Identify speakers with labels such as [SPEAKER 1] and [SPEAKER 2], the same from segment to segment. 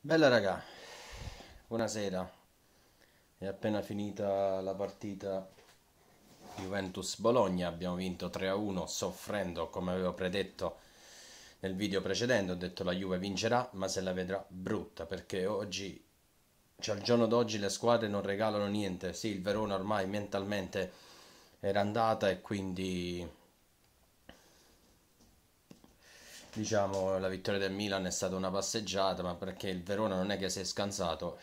[SPEAKER 1] Bella raga, buonasera, è appena finita la partita Juventus-Bologna, abbiamo vinto 3-1 soffrendo come avevo predetto nel video precedente, ho detto la Juve vincerà ma se la vedrà brutta perché oggi, cioè al giorno d'oggi le squadre non regalano niente, sì il Verona ormai mentalmente era andata e quindi diciamo la vittoria del Milan è stata una passeggiata, ma perché il Verona non è che si è scansato,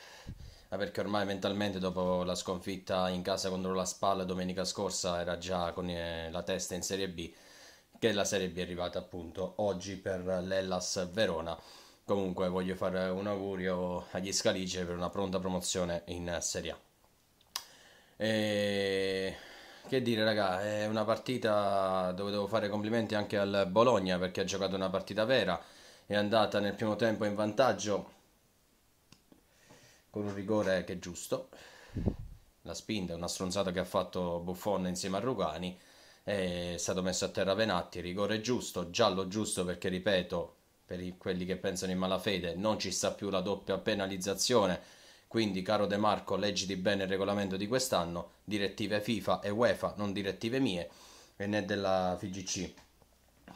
[SPEAKER 1] ma perché ormai mentalmente dopo la sconfitta in casa contro la Spalla domenica scorsa era già con eh, la testa in Serie B, che la Serie B è arrivata appunto oggi per l'Ellas Verona. Comunque voglio fare un augurio agli Scaligi per una pronta promozione in Serie A. E che dire, raga, è una partita dove devo fare complimenti anche al Bologna perché ha giocato una partita vera, è andata nel primo tempo in vantaggio con un rigore che è giusto, la spinta, una stronzata che ha fatto Buffon insieme a Rugani, è stato messo a terra Venatti, rigore giusto, giallo giusto perché, ripeto, per quelli che pensano in malafede, non ci sta più la doppia penalizzazione quindi, caro De Marco, leggiti bene il regolamento di quest'anno, direttive FIFA e UEFA, non direttive mie e né della FIGC.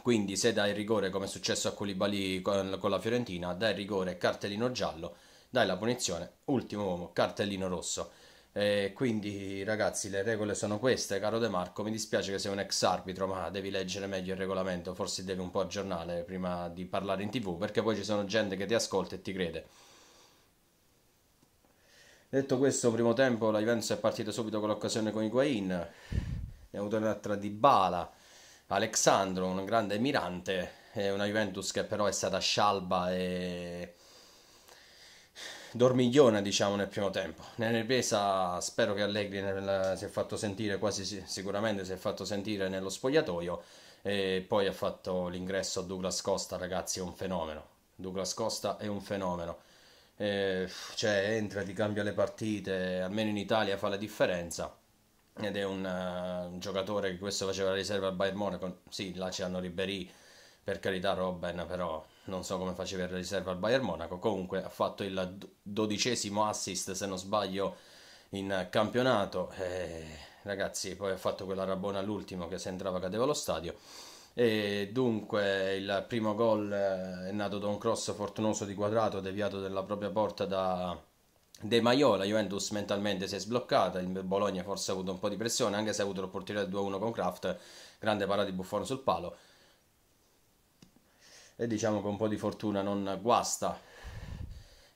[SPEAKER 1] Quindi, se dai rigore, come è successo a Colibali con, la Fiorentina, dai rigore cartellino giallo, dai la punizione, ultimo uomo, cartellino rosso. E quindi ragazzi le regole sono queste, caro De Marco, mi dispiace che sei un ex arbitro ma devi leggere meglio il regolamento, forse devi un po' aggiornare prima di parlare in tv perché poi ci sono gente che ti ascolta e ti crede. Detto questo, primo tempo la Juventus è partita subito con l'occasione con Higuain, ne ha avuto un'altra di Bala, Alexandro, un grande mirante, è una Juventus che però è stata scialba e dormiglione diciamo nel primo tempo nella ripresa spero che Allegri nel, si è fatto sentire quasi sicuramente si è fatto sentire nello spogliatoio e poi ha fatto l'ingresso a Douglas Costa ragazzi è un fenomeno Douglas Costa è un fenomeno eh, cioè entra, ti cambia le partite, almeno in Italia fa la differenza ed è un, uh, un giocatore che questo faceva la riserva al Bayern Monaco, sì, là ci hanno Ribéry, per carità Robben, però non so come faceva la riserva al Bayern Monaco, comunque ha fatto il dodicesimo assist, se non sbaglio, in campionato, eh, ragazzi, poi ha fatto quella rabona all'ultimo che se entrava cadeva lo stadio, e dunque il primo gol eh, è nato da un cross fortunoso di quadrato deviato dalla propria porta da De Maio. La Juventus mentalmente si è sbloccata. Il Bologna forse ha avuto un po' di pressione, anche se ha avuto l'opportunità del 2-1 con Kraft. Grande parata di Buffon sul palo. E diciamo che un po' di fortuna non guasta.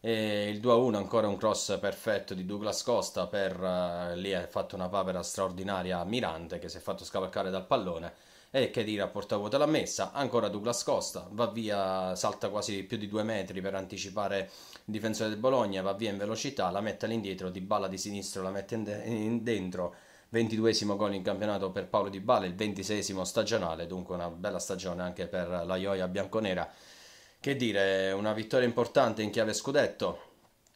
[SPEAKER 1] E il 2-1 ancora un cross perfetto di Douglas Costa per uh, lì ha fatto una papera straordinaria Mirante che si è fatto scavalcare dal pallone e che dire a porta vuota l'ha messa, ancora Douglas Costa, va via, salta quasi più di due metri per anticipare il difensore del Bologna, va via in velocità, la mette all'indietro, Di Balla di sinistro la mette in, de- in dentro, 22 gol in campionato per Paolo Di Balla, il 26 stagionale, dunque una bella stagione anche per la Ioia bianconera che dire, una vittoria importante in chiave scudetto.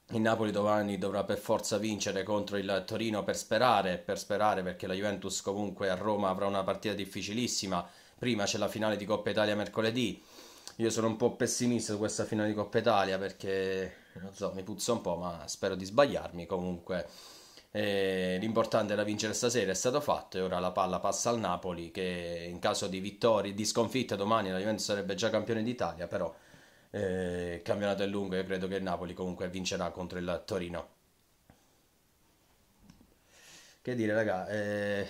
[SPEAKER 1] Il Napoli domani dovrà per forza vincere contro il Torino per sperare, per sperare perché la Juventus comunque a Roma avrà una partita difficilissima. Prima c'è la finale di Coppa Italia mercoledì. Io sono un po' pessimista su questa finale di Coppa Italia perché non so, mi puzza un po', ma spero di sbagliarmi comunque. l'importante era vincere stasera, è stato fatto e ora la palla passa al Napoli che in caso di vittoria, di sconfitta domani la Juventus sarebbe già campione d'Italia, però eh, il campionato è lungo e credo che il Napoli comunque vincerà contro il Torino. Che dire raga, eh,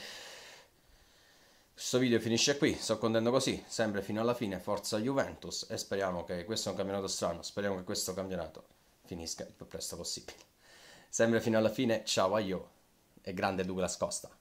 [SPEAKER 1] questo video finisce qui, sto contento così, sempre fino alla fine, forza Juventus e speriamo che questo è un campionato strano, speriamo che questo campionato finisca il più presto possibile. Sempre fino alla fine, ciao a io e grande Douglas Costa.